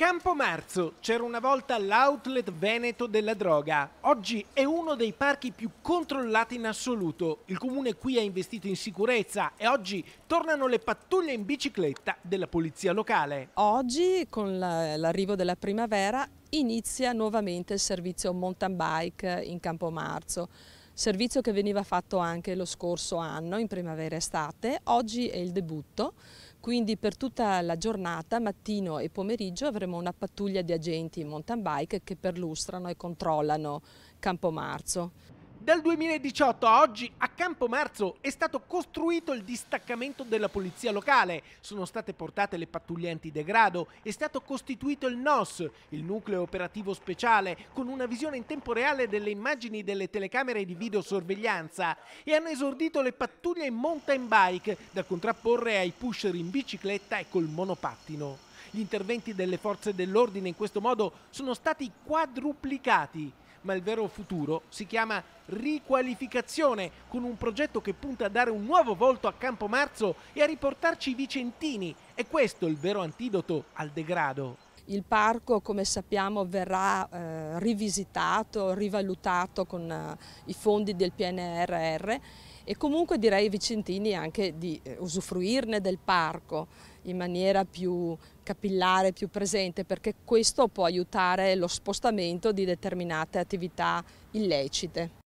Campo Marzo c'era una volta l'outlet veneto della droga. Oggi è uno dei parchi più controllati in assoluto. Il comune qui ha investito in sicurezza e oggi tornano le pattuglie in bicicletta della polizia locale. Oggi con l'arrivo della primavera inizia nuovamente il servizio mountain bike in Campo Marzo servizio che veniva fatto anche lo scorso anno, in primavera-estate. Oggi è il debutto, quindi per tutta la giornata, mattino e pomeriggio, avremo una pattuglia di agenti in mountain bike che perlustrano e controllano Campomarzo. Dal 2018 a oggi a Campo Marzo è stato costruito il distaccamento della polizia locale, sono state portate le pattuglie antidegrado, è stato costituito il NOS, il nucleo operativo speciale, con una visione in tempo reale delle immagini delle telecamere di videosorveglianza e hanno esordito le pattuglie in mountain bike da contrapporre ai pusher in bicicletta e col monopattino. Gli interventi delle forze dell'ordine in questo modo sono stati quadruplicati ma il vero futuro si chiama riqualificazione, con un progetto che punta a dare un nuovo volto a Campomarzo e a riportarci i vicentini. E questo è il vero antidoto al degrado. Il parco, come sappiamo, verrà eh, rivisitato, rivalutato con eh, i fondi del PNRR e comunque direi ai vicentini anche di eh, usufruirne del parco in maniera più capillare, più presente, perché questo può aiutare lo spostamento di determinate attività illecite.